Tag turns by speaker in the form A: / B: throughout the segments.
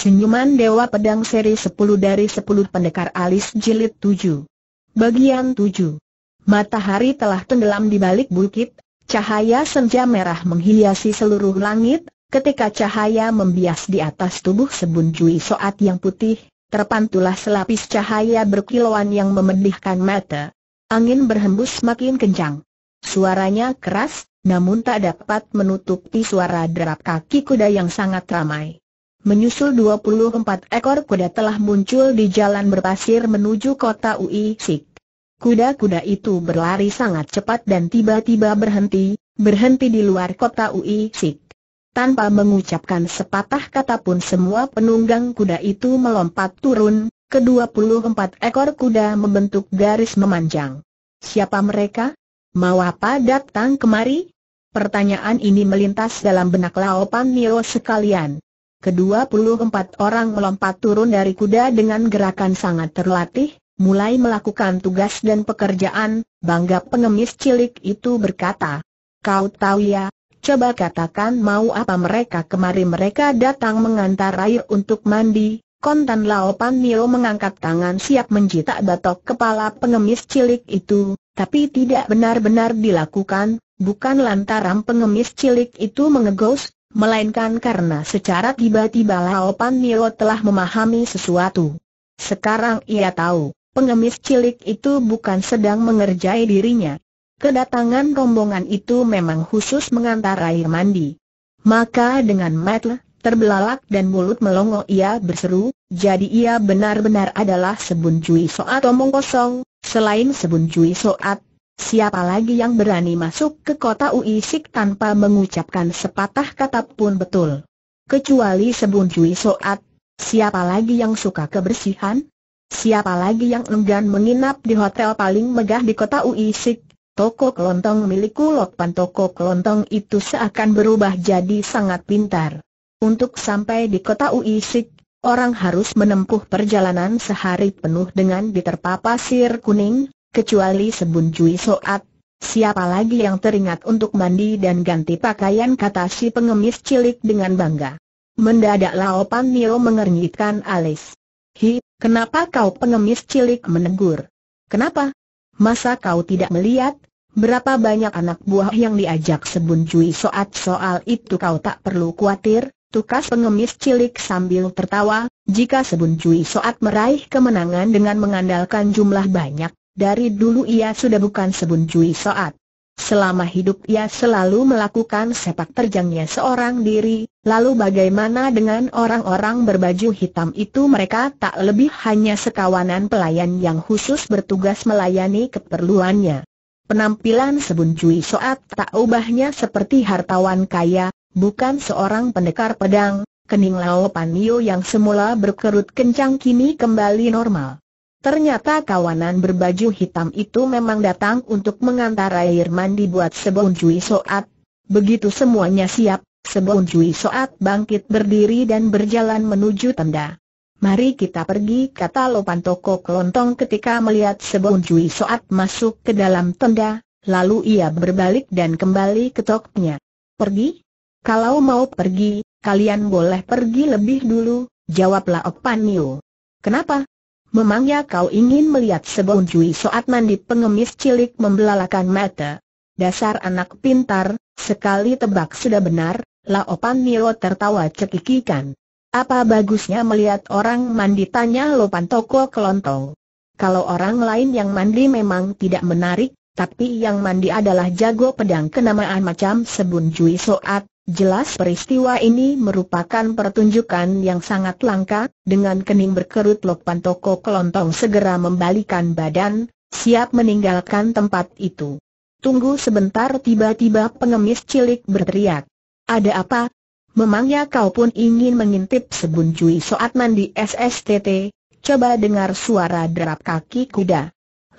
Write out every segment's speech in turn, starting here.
A: Senyuman Dewa Pedang seri 10 dari 10 Pendekar Alis Jilid 7. Bagian 7. Matahari telah tenggelam di balik bukit, cahaya senja merah menghiasi seluruh langit, ketika cahaya membias di atas tubuh sebun Jui Soat yang putih, terpantulah selapis cahaya berkilauan yang memedihkan mata. Angin berhembus makin kencang. Suaranya keras, namun tak dapat menutupi suara derap kaki kuda yang sangat ramai menyusul 24 ekor kuda telah muncul di jalan berpasir menuju kota Ui Sik. Kuda-kuda itu berlari sangat cepat dan tiba-tiba berhenti, berhenti di luar kota Ui Sik. Tanpa mengucapkan sepatah kata pun semua penunggang kuda itu melompat turun, ke-24 ekor kuda membentuk garis memanjang. Siapa mereka? Mau apa datang kemari? Pertanyaan ini melintas dalam benak Laopan Nio sekalian kedua puluh empat orang melompat turun dari kuda dengan gerakan sangat terlatih, mulai melakukan tugas dan pekerjaan, bangga pengemis cilik itu berkata. Kau tahu ya, coba katakan mau apa mereka kemari mereka datang mengantar air untuk mandi, kontan laopan Nio mengangkat tangan siap menjitak batok kepala pengemis cilik itu, tapi tidak benar-benar dilakukan, bukan lantaran pengemis cilik itu mengegos, melainkan karena secara tiba-tiba Lao Pan Nio telah memahami sesuatu. Sekarang ia tahu, pengemis cilik itu bukan sedang mengerjai dirinya. Kedatangan rombongan itu memang khusus mengantar air mandi. Maka dengan metel, terbelalak dan mulut melongo ia berseru, jadi ia benar-benar adalah sebun jui Soat omong kosong, selain sebun jui Soat, Siapa lagi yang berani masuk ke kota Uisik tanpa mengucapkan sepatah kata pun betul? Kecuali sebun Soat, siapa lagi yang suka kebersihan? Siapa lagi yang enggan menginap di hotel paling megah di kota Uisik? Toko kelontong milik Kulokpan toko kelontong itu seakan berubah jadi sangat pintar. Untuk sampai di kota Uisik, orang harus menempuh perjalanan sehari penuh dengan diterpa pasir kuning, kecuali Sebun Cui Soat. Siapa lagi yang teringat untuk mandi dan ganti pakaian kata si pengemis cilik dengan bangga. Mendadak Pan Nio mengernyitkan alis. Hi, kenapa kau pengemis cilik menegur? Kenapa? Masa kau tidak melihat? Berapa banyak anak buah yang diajak Sebun Cui Soat soal itu kau tak perlu khawatir, Tukas pengemis cilik sambil tertawa, jika Sebun Cui Soat meraih kemenangan dengan mengandalkan jumlah banyak, dari dulu ia sudah bukan cuy soat. Selama hidup ia selalu melakukan sepak terjangnya seorang diri, lalu bagaimana dengan orang-orang berbaju hitam itu mereka tak lebih hanya sekawanan pelayan yang khusus bertugas melayani keperluannya. Penampilan Sebun cuy Soat tak ubahnya seperti hartawan kaya, bukan seorang pendekar pedang, kening Lao Panio yang semula berkerut kencang kini kembali normal. Ternyata kawanan berbaju hitam itu memang datang untuk mengantar air mandi buat Sebon Jui Soat. Begitu semuanya siap, Sebon Jui Soat bangkit berdiri dan berjalan menuju tenda. Mari kita pergi kata Lopan Toko Kelontong ketika melihat Sebon Jui Soat masuk ke dalam tenda, lalu ia berbalik dan kembali ke toknya. Pergi? Kalau mau pergi, kalian boleh pergi lebih dulu, jawablah Opanio. Kenapa? Memangnya kau ingin melihat jui soat mandi pengemis cilik membelalakan mata? Dasar anak pintar, sekali tebak sudah benar, Laopan Nio tertawa cekikikan. Apa bagusnya melihat orang mandi tanya Lopan Toko kelontong. Kalau orang lain yang mandi memang tidak menarik, tapi yang mandi adalah jago pedang kenamaan macam sebun Jui Soat, Jelas peristiwa ini merupakan pertunjukan yang sangat langka, dengan kening berkerut lopan Toko Kelontong segera membalikan badan, siap meninggalkan tempat itu. Tunggu sebentar tiba-tiba pengemis cilik berteriak. Ada apa? Memangnya kau pun ingin mengintip sebun cui soat mandi SSTT? Coba dengar suara derap kaki kuda.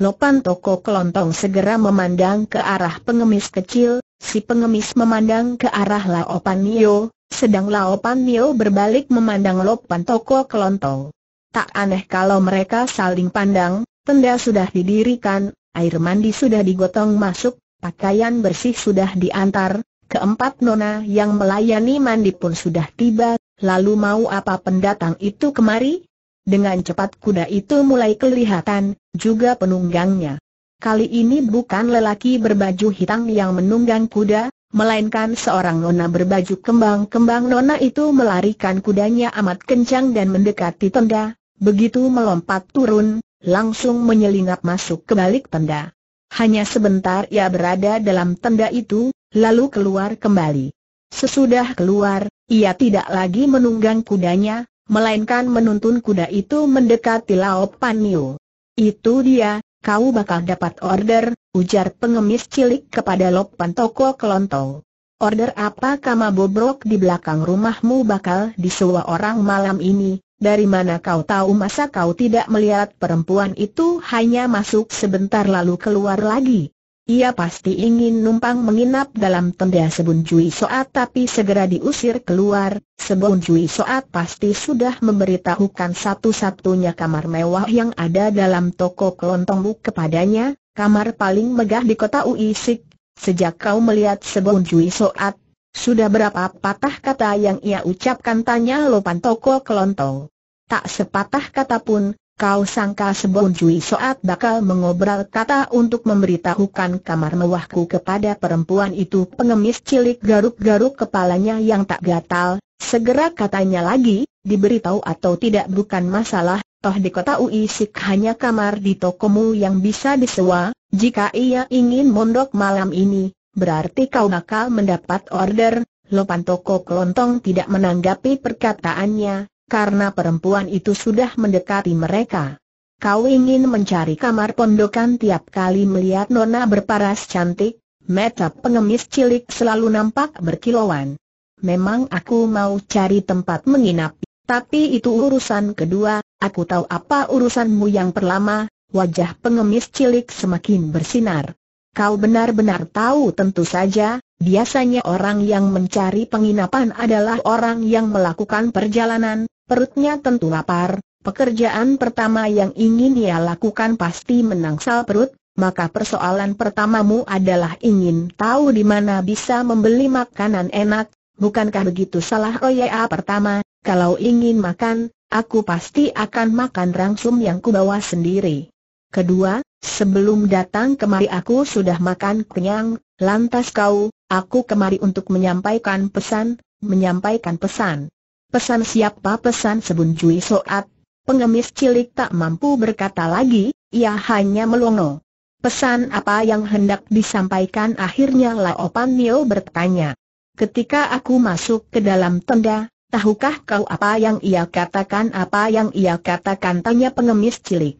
A: Lopan Toko Kelontong segera memandang ke arah pengemis kecil, si pengemis memandang ke arah Laopan Nio, sedang Laopan Nio berbalik memandang Lopan Toko Kelontong. Tak aneh kalau mereka saling pandang, tenda sudah didirikan, air mandi sudah digotong masuk, pakaian bersih sudah diantar, keempat nona yang melayani mandi pun sudah tiba, lalu mau apa pendatang itu kemari? Dengan cepat kuda itu mulai kelihatan, juga penunggangnya. Kali ini bukan lelaki berbaju hitam yang menunggang kuda, melainkan seorang nona berbaju kembang-kembang nona itu melarikan kudanya amat kencang dan mendekati tenda, begitu melompat turun, langsung menyelinap masuk ke balik tenda. Hanya sebentar ia berada dalam tenda itu, lalu keluar kembali. Sesudah keluar, ia tidak lagi menunggang kudanya, melainkan menuntun kuda itu mendekati Laopanio. Panio. Itu dia, kau bakal dapat order, ujar pengemis cilik kepada Lopan Toko Kelontong. Order apa kama bobrok di belakang rumahmu bakal disewa orang malam ini, dari mana kau tahu masa kau tidak melihat perempuan itu hanya masuk sebentar lalu keluar lagi? Ia pasti ingin numpang menginap dalam tenda Sebun Cui Soat tapi segera diusir keluar, Sebun Cui Soat pasti sudah memberitahukan satu-satunya kamar mewah yang ada dalam toko kelontongmu kepadanya, kamar paling megah di kota Uisik. Sejak kau melihat Sebun Cui Soat, sudah berapa patah kata yang ia ucapkan tanya lopan toko kelontong. Tak sepatah kata pun, Kau sangka Sebon Cui Soat bakal mengobrol kata untuk memberitahukan kamar mewahku kepada perempuan itu pengemis cilik garuk-garuk kepalanya yang tak gatal, segera katanya lagi, diberitahu atau tidak bukan masalah, toh di kota Ui Sik hanya kamar di tokomu yang bisa disewa, jika ia ingin mondok malam ini, berarti kau bakal mendapat order, Lopan Toko Kelontong tidak menanggapi perkataannya, karena perempuan itu sudah mendekati mereka. Kau ingin mencari kamar pondokan tiap kali melihat nona berparas cantik, mata pengemis cilik selalu nampak berkilauan. Memang aku mau cari tempat menginap, tapi itu urusan kedua, aku tahu apa urusanmu yang perlama, wajah pengemis cilik semakin bersinar. Kau benar-benar tahu tentu saja, biasanya orang yang mencari penginapan adalah orang yang melakukan perjalanan, Perutnya tentu lapar, pekerjaan pertama yang ingin ia lakukan pasti menangsal perut, maka persoalan pertamamu adalah ingin tahu di mana bisa membeli makanan enak, bukankah begitu salah OYA oh pertama, kalau ingin makan, aku pasti akan makan rangsum yang kubawa sendiri. Kedua, sebelum datang kemari aku sudah makan kenyang, lantas kau, aku kemari untuk menyampaikan pesan, menyampaikan pesan. Pesan siapa pesan sebun cuy soat? Pengemis cilik tak mampu berkata lagi, ia hanya melongo. Pesan apa yang hendak disampaikan akhirnya Lao Pan Nio bertanya. Ketika aku masuk ke dalam tenda, tahukah kau apa yang ia katakan apa yang ia katakan tanya pengemis cilik.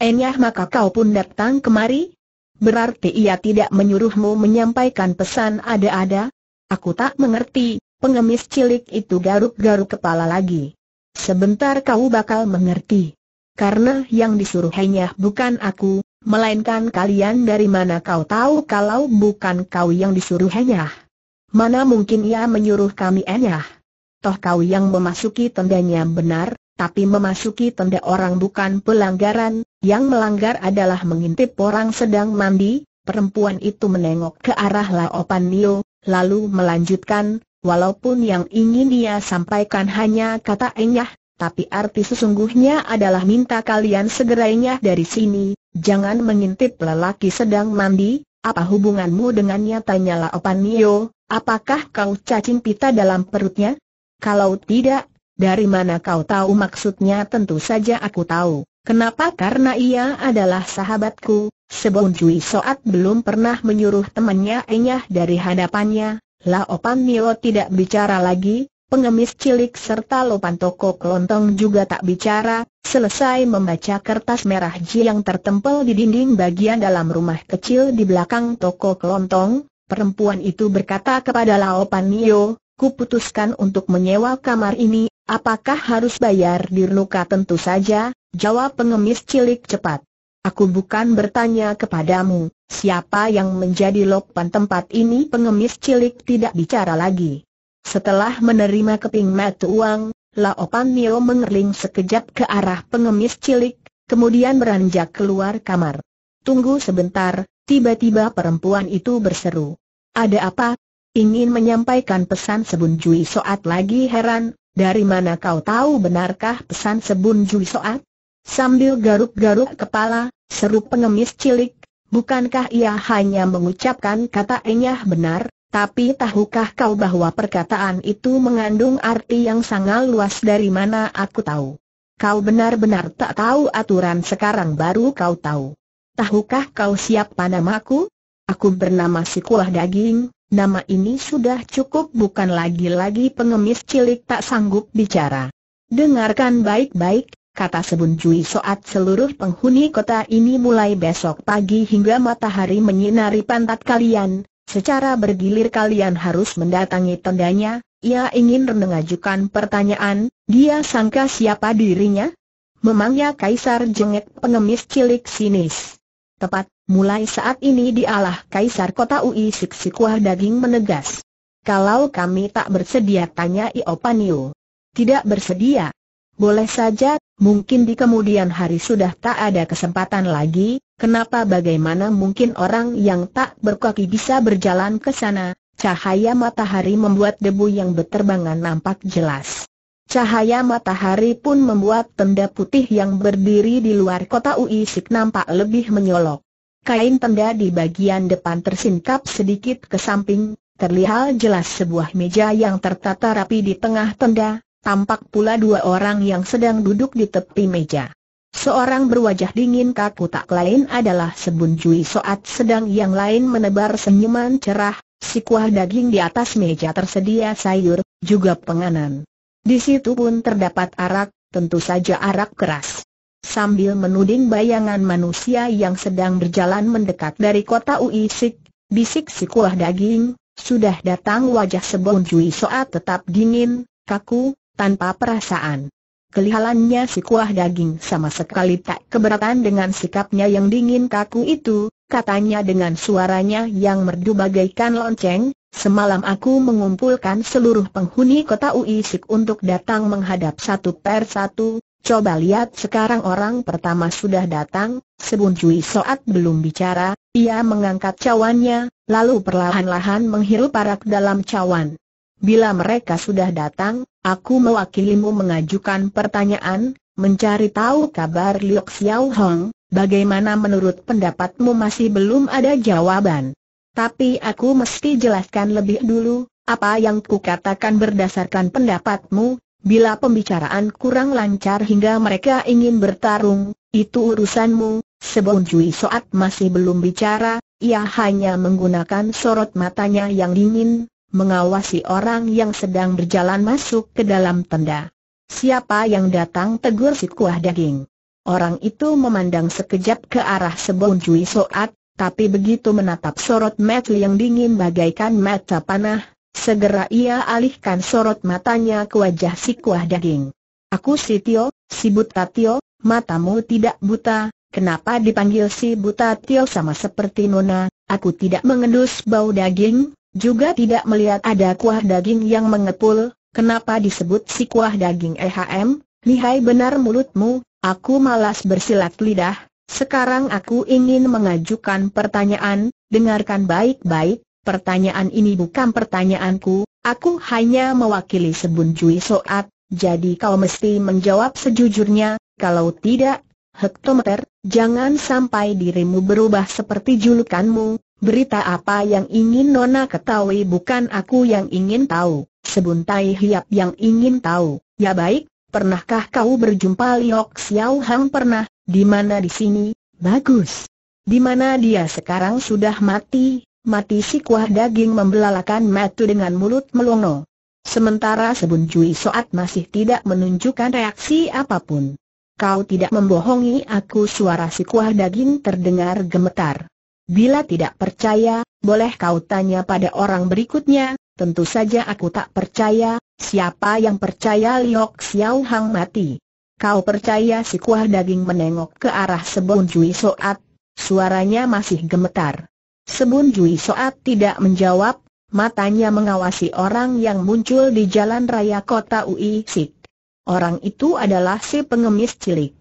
A: Enyah maka kau pun datang kemari? Berarti ia tidak menyuruhmu menyampaikan pesan ada-ada? Aku tak mengerti, Pengemis cilik itu garuk-garuk kepala lagi. Sebentar kau bakal mengerti. Karena yang disuruh hanya bukan aku, melainkan kalian dari mana kau tahu kalau bukan kau yang disuruh hanya. Mana mungkin ia menyuruh kami enyah. Toh kau yang memasuki tendanya benar, tapi memasuki tenda orang bukan pelanggaran, yang melanggar adalah mengintip orang sedang mandi, perempuan itu menengok ke arah Laopan Nio, lalu melanjutkan, Walaupun yang ingin dia sampaikan hanya kata enyah, tapi arti sesungguhnya adalah minta kalian segera enyah dari sini, jangan mengintip lelaki sedang mandi, apa hubunganmu dengannya tanyalah Opanio, apakah kau cacing pita dalam perutnya? Kalau tidak, dari mana kau tahu maksudnya tentu saja aku tahu. Kenapa? Karena ia adalah sahabatku, Sebelum Jui Soat belum pernah menyuruh temannya enyah dari hadapannya, Laopan Nio tidak bicara lagi, pengemis cilik serta Lopan Toko Kelontong juga tak bicara, selesai membaca kertas merah Ji yang tertempel di dinding bagian dalam rumah kecil di belakang Toko Kelontong, perempuan itu berkata kepada Laopan Nio, putuskan untuk menyewa kamar ini, apakah harus bayar dirluka tentu saja, jawab pengemis cilik cepat. Aku bukan bertanya kepadamu, siapa yang menjadi lopan tempat ini pengemis cilik tidak bicara lagi. Setelah menerima keping mata uang, Laopan Nio mengerling sekejap ke arah pengemis cilik, kemudian beranjak keluar kamar. Tunggu sebentar, tiba-tiba perempuan itu berseru. Ada apa? Ingin menyampaikan pesan Sebun Jui Soat lagi heran, dari mana kau tahu benarkah pesan Sebun Jui Soat? Sambil garuk-garuk kepala, seru pengemis cilik, bukankah ia hanya mengucapkan kata enyah benar, tapi tahukah kau bahwa perkataan itu mengandung arti yang sangat luas dari mana aku tahu? Kau benar-benar tak tahu aturan sekarang baru kau tahu. Tahukah kau siapa namaku? Aku bernama Sikulah daging, nama ini sudah cukup bukan lagi-lagi pengemis cilik tak sanggup bicara. Dengarkan baik-baik, kata Sebun Cui saat seluruh penghuni kota ini mulai besok pagi hingga matahari menyinari pantat kalian, secara bergilir kalian harus mendatangi tendanya, ia ingin mengajukan pertanyaan, dia sangka siapa dirinya? Memangnya Kaisar jengek pengemis cilik sinis. Tepat, mulai saat ini dialah Kaisar kota Ui Siksikuah Daging menegas. Kalau kami tak bersedia tanya Iopanio. Tidak bersedia, boleh saja, mungkin di kemudian hari sudah tak ada kesempatan lagi, kenapa bagaimana mungkin orang yang tak berkaki bisa berjalan ke sana? Cahaya matahari membuat debu yang berterbangan nampak jelas. Cahaya matahari pun membuat tenda putih yang berdiri di luar kota Uisik nampak lebih menyolok. Kain tenda di bagian depan tersingkap sedikit ke samping, terlihat jelas sebuah meja yang tertata rapi di tengah tenda, Tampak pula dua orang yang sedang duduk di tepi meja. Seorang berwajah dingin kaku tak lain adalah Sebun Cui Soat sedang yang lain menebar senyuman cerah, si kuah daging di atas meja tersedia sayur, juga penganan. Di situ pun terdapat arak, tentu saja arak keras. Sambil menuding bayangan manusia yang sedang berjalan mendekat dari kota Uisik, bisik si kuah daging, sudah datang wajah Sebun Cui Soat tetap dingin, kaku, tanpa perasaan. Kelihalannya si kuah daging sama sekali tak keberatan dengan sikapnya yang dingin kaku itu, katanya dengan suaranya yang merdu bagaikan lonceng, semalam aku mengumpulkan seluruh penghuni kota Uisik untuk datang menghadap satu per satu, coba lihat sekarang orang pertama sudah datang, sebun cuy Soat belum bicara, ia mengangkat cawannya, lalu perlahan-lahan menghirup arak dalam cawan. Bila mereka sudah datang, aku mewakilimu mengajukan pertanyaan, mencari tahu kabar Liu Xiao Hong, bagaimana menurut pendapatmu masih belum ada jawaban. Tapi aku mesti jelaskan lebih dulu, apa yang kukatakan berdasarkan pendapatmu, bila pembicaraan kurang lancar hingga mereka ingin bertarung, itu urusanmu, sebelum Jui Soat masih belum bicara, ia hanya menggunakan sorot matanya yang dingin, mengawasi orang yang sedang berjalan masuk ke dalam tenda. Siapa yang datang tegur si kuah daging. Orang itu memandang sekejap ke arah sebuah jui Soat, tapi begitu menatap sorot mata yang dingin bagaikan mata panah, segera ia alihkan sorot matanya ke wajah si kuah daging. Aku si Tio, si Buta Tio, matamu tidak buta, Kenapa dipanggil si buta tio sama seperti nona, aku tidak mengendus bau daging? Juga tidak melihat ada kuah daging yang mengepul, kenapa disebut si kuah daging EHM? Lihai benar mulutmu, aku malas bersilat lidah, sekarang aku ingin mengajukan pertanyaan, dengarkan baik-baik, pertanyaan ini bukan pertanyaanku, aku hanya mewakili sebun Jui Soat, jadi kau mesti menjawab sejujurnya, kalau tidak, hektometer, jangan sampai dirimu berubah seperti julukanmu, Berita apa yang ingin Nona ketahui bukan aku yang ingin tahu, sebuntai hiap yang ingin tahu. Ya baik, pernahkah kau berjumpa Liok Xiao Hang pernah, di mana di sini? Bagus. Di mana dia sekarang sudah mati, mati si kuah daging membelalakan matu dengan mulut melongo. Sementara Sebun Cui Soat masih tidak menunjukkan reaksi apapun. Kau tidak membohongi aku suara si kuah daging terdengar gemetar. Bila tidak percaya, boleh kau tanya pada orang berikutnya, tentu saja aku tak percaya, siapa yang percaya Liok Xiao Hang mati. Kau percaya si kuah daging menengok ke arah Sebun Jui Soat, suaranya masih gemetar. Sebun Jui Soat tidak menjawab, matanya mengawasi orang yang muncul di jalan raya kota Ui Sik. Orang itu adalah si pengemis cilik.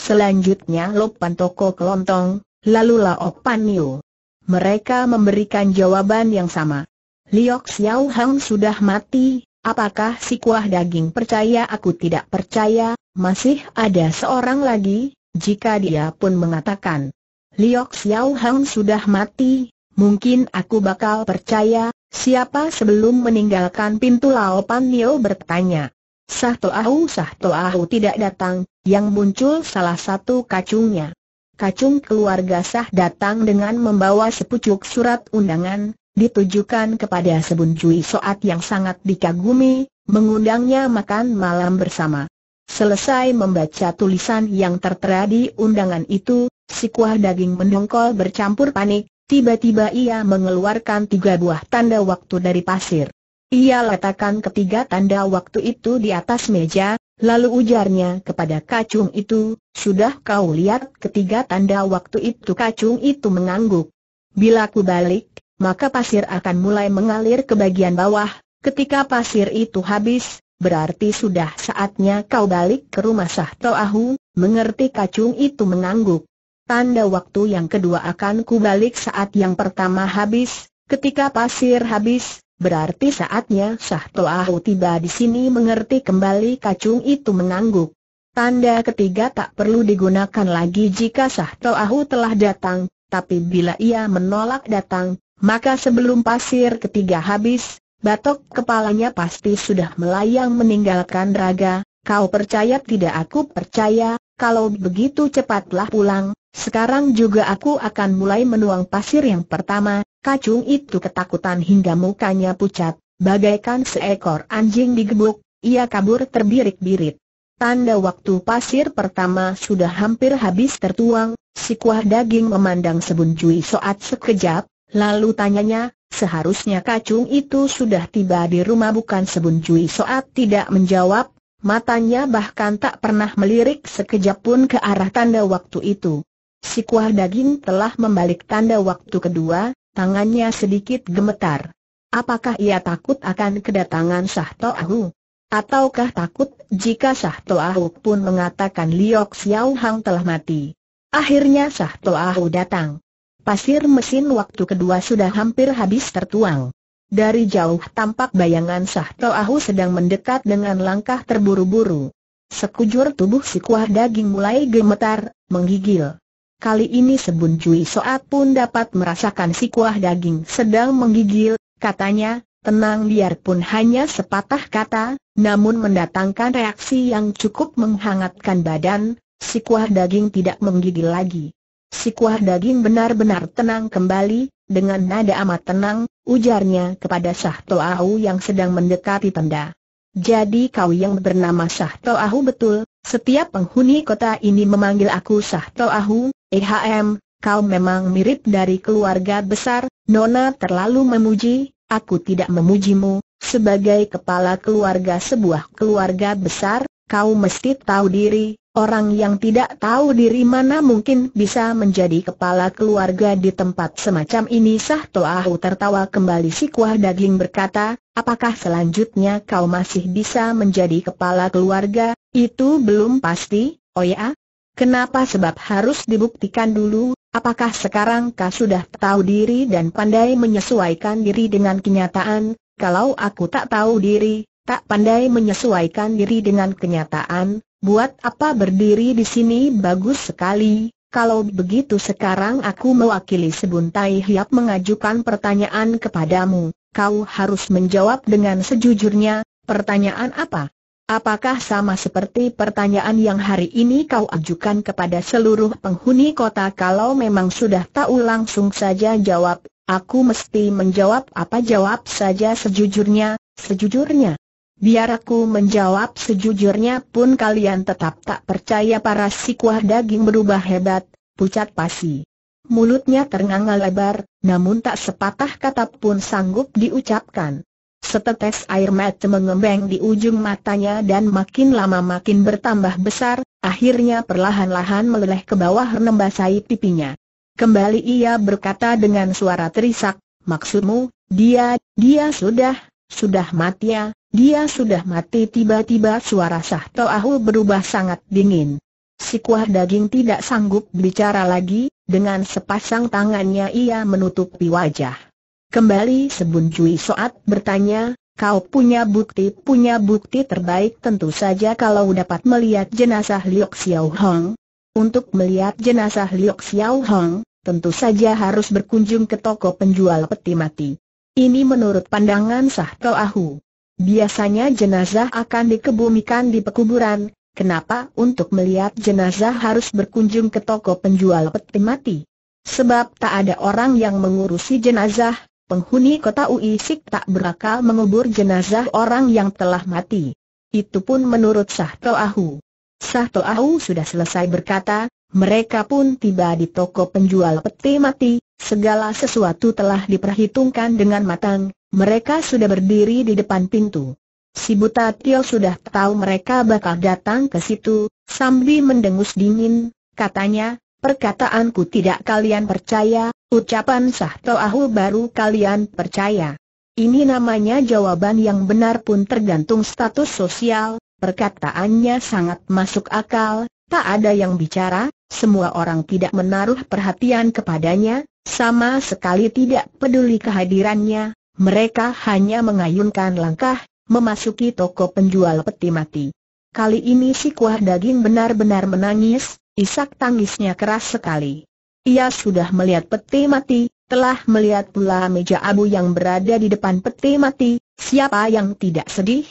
A: Selanjutnya Lopan Toko Kelontong, lalu Laok Pan Niu. Mereka memberikan jawaban yang sama. Liok Xiao Hang sudah mati, apakah si kuah daging percaya aku tidak percaya, masih ada seorang lagi, jika dia pun mengatakan. Liok Xiao Hang sudah mati, mungkin aku bakal percaya, siapa sebelum meninggalkan pintu Lao Pan Niu bertanya. Sah Toahu Sah Toahu tidak datang, yang muncul salah satu kacungnya kacung keluarga sah datang dengan membawa sepucuk surat undangan, ditujukan kepada Sebun Cui Soat yang sangat dikagumi, mengundangnya makan malam bersama. Selesai membaca tulisan yang tertera di undangan itu, si kuah daging mendongkol bercampur panik, tiba-tiba ia mengeluarkan tiga buah tanda waktu dari pasir. Ia letakkan ketiga tanda waktu itu di atas meja, Lalu ujarnya kepada kacung itu, sudah kau lihat ketiga tanda waktu itu kacung itu mengangguk. Bila ku balik, maka pasir akan mulai mengalir ke bagian bawah, ketika pasir itu habis, berarti sudah saatnya kau balik ke rumah sah Toahu, mengerti kacung itu mengangguk. Tanda waktu yang kedua akan ku balik saat yang pertama habis, ketika pasir habis, Berarti saatnya Sah Toahu tiba di sini mengerti kembali kacung itu mengangguk. Tanda ketiga tak perlu digunakan lagi jika Sah Toahu telah datang, tapi bila ia menolak datang, maka sebelum pasir ketiga habis, batok kepalanya pasti sudah melayang meninggalkan raga. Kau percaya tidak aku percaya, kalau begitu cepatlah pulang, sekarang juga aku akan mulai menuang pasir yang pertama, Kacung itu ketakutan hingga mukanya pucat, bagaikan seekor anjing digebuk, ia kabur terbirik-birit. Tanda waktu pasir pertama sudah hampir habis tertuang, si kuah daging memandang Sebun Soat sekejap, lalu tanyanya, seharusnya kacung itu sudah tiba di rumah bukan Sebun Soat tidak menjawab, matanya bahkan tak pernah melirik sekejap pun ke arah tanda waktu itu. Si kuah daging telah membalik tanda waktu kedua, tangannya sedikit gemetar. Apakah ia takut akan kedatangan Sah Ahu? Ataukah takut jika Sah Ahu pun mengatakan Liok Xiao Hang telah mati? Akhirnya Sah Ahu datang. Pasir mesin waktu kedua sudah hampir habis tertuang. Dari jauh tampak bayangan Sah Ahu sedang mendekat dengan langkah terburu-buru. Sekujur tubuh si kuah daging mulai gemetar, menggigil. Kali ini Sebun Cui Soat pun dapat merasakan si kuah daging sedang menggigil, katanya, tenang biarpun hanya sepatah kata, namun mendatangkan reaksi yang cukup menghangatkan badan, si kuah daging tidak menggigil lagi. Si kuah daging benar-benar tenang kembali, dengan nada amat tenang, ujarnya kepada Sahto Toahu yang sedang mendekati tenda. Jadi kau yang bernama Sahto Toahu betul, setiap penghuni kota ini memanggil aku Sahto Toahu, EHM, kau memang mirip dari keluarga besar, Nona terlalu memuji, aku tidak memujimu, sebagai kepala keluarga sebuah keluarga besar, kau mesti tahu diri, orang yang tidak tahu diri mana mungkin bisa menjadi kepala keluarga di tempat semacam ini Sah Toahu tertawa kembali si kuah daging berkata, apakah selanjutnya kau masih bisa menjadi kepala keluarga, itu belum pasti, oh ya? Kenapa sebab harus dibuktikan dulu, apakah sekarang kau sudah tahu diri dan pandai menyesuaikan diri dengan kenyataan, kalau aku tak tahu diri, tak pandai menyesuaikan diri dengan kenyataan, buat apa berdiri di sini bagus sekali, kalau begitu sekarang aku mewakili sebuntai hiap mengajukan pertanyaan kepadamu, kau harus menjawab dengan sejujurnya, pertanyaan apa? Apakah sama seperti pertanyaan yang hari ini kau ajukan kepada seluruh penghuni kota kalau memang sudah tahu langsung saja jawab, aku mesti menjawab apa jawab saja sejujurnya, sejujurnya. Biar aku menjawab sejujurnya pun kalian tetap tak percaya para sikuah daging berubah hebat, pucat pasi. Mulutnya ternganga lebar, namun tak sepatah kata pun sanggup diucapkan. Setetes air mata mengembang di ujung matanya dan makin lama makin bertambah besar, akhirnya perlahan-lahan meleleh ke bawah nembasai pipinya. Kembali ia berkata dengan suara terisak, maksudmu, dia, dia sudah, sudah mati ya, dia sudah mati tiba-tiba suara Sahto Ahu berubah sangat dingin. Si kuah daging tidak sanggup bicara lagi, dengan sepasang tangannya ia menutupi wajah. Kembali Sebun Cui Soat bertanya, kau punya bukti? Punya bukti terbaik tentu saja kalau dapat melihat jenazah Liok Xiao Hong. Untuk melihat jenazah Liok Xiao Hong, tentu saja harus berkunjung ke toko penjual peti mati. Ini menurut pandangan Sah Kau Ahu. Biasanya jenazah akan dikebumikan di pekuburan, kenapa untuk melihat jenazah harus berkunjung ke toko penjual peti mati? Sebab tak ada orang yang mengurusi jenazah, penghuni kota Uisik tak berakal mengubur jenazah orang yang telah mati. Itu pun menurut Sahto Ahu. Sahto Ahu sudah selesai berkata, mereka pun tiba di toko penjual peti mati, segala sesuatu telah diperhitungkan dengan matang, mereka sudah berdiri di depan pintu. Si Buta Tio sudah tahu mereka bakal datang ke situ, sambil mendengus dingin, katanya, perkataanku tidak kalian percaya, Ucapan sah Sahtoahu baru kalian percaya. Ini namanya jawaban yang benar pun tergantung status sosial, perkataannya sangat masuk akal, tak ada yang bicara, semua orang tidak menaruh perhatian kepadanya, sama sekali tidak peduli kehadirannya, mereka hanya mengayunkan langkah, memasuki toko penjual peti mati. Kali ini si kuah daging benar-benar menangis, isak tangisnya keras sekali. Ia sudah melihat peti mati, telah melihat pula meja abu yang berada di depan peti mati, siapa yang tidak sedih?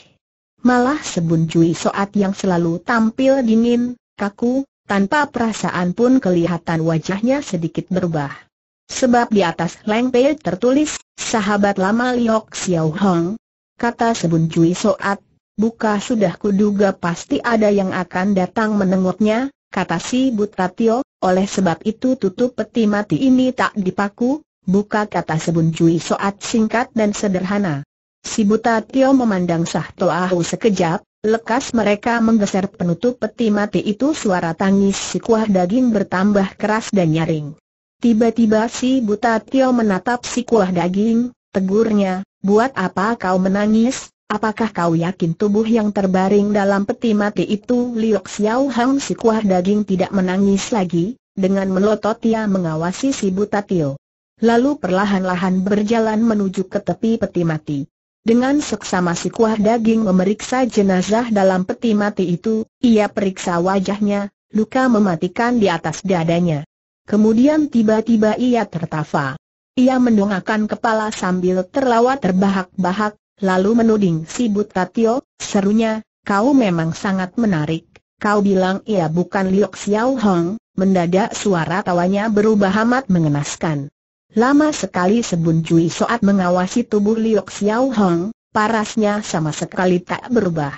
A: Malah sebun cuy Soat yang selalu tampil dingin, kaku, tanpa perasaan pun kelihatan wajahnya sedikit berubah. Sebab di atas lengpe tertulis, sahabat lama Liok Xiao Hong, kata sebun cuy Soat, buka sudah kuduga pasti ada yang akan datang menengoknya, kata si Butratio. Oleh sebab itu tutup peti mati ini tak dipaku, buka kata Sebun cuy Soat singkat dan sederhana. Si buta Tio memandang Sah Toahu sekejap, lekas mereka menggeser penutup peti mati itu suara tangis si kuah daging bertambah keras dan nyaring. Tiba-tiba si buta Tio menatap si kuah daging, tegurnya, buat apa kau menangis? Apakah kau yakin tubuh yang terbaring dalam peti mati itu Liok Xiao Hang si kuah daging tidak menangis lagi? Dengan melotot ia mengawasi si buta Tio. Lalu perlahan-lahan berjalan menuju ke tepi peti mati. Dengan seksama si kuah daging memeriksa jenazah dalam peti mati itu, ia periksa wajahnya, luka mematikan di atas dadanya. Kemudian tiba-tiba ia tertawa. Ia mendongakkan kepala sambil terlawat terbahak-bahak, lalu menuding si Butatio, serunya, kau memang sangat menarik, kau bilang ia bukan Liok Xiao Hong, mendadak suara tawanya berubah amat mengenaskan. Lama sekali Sebun Jui Soat mengawasi tubuh Liok Xiao Hong, parasnya sama sekali tak berubah.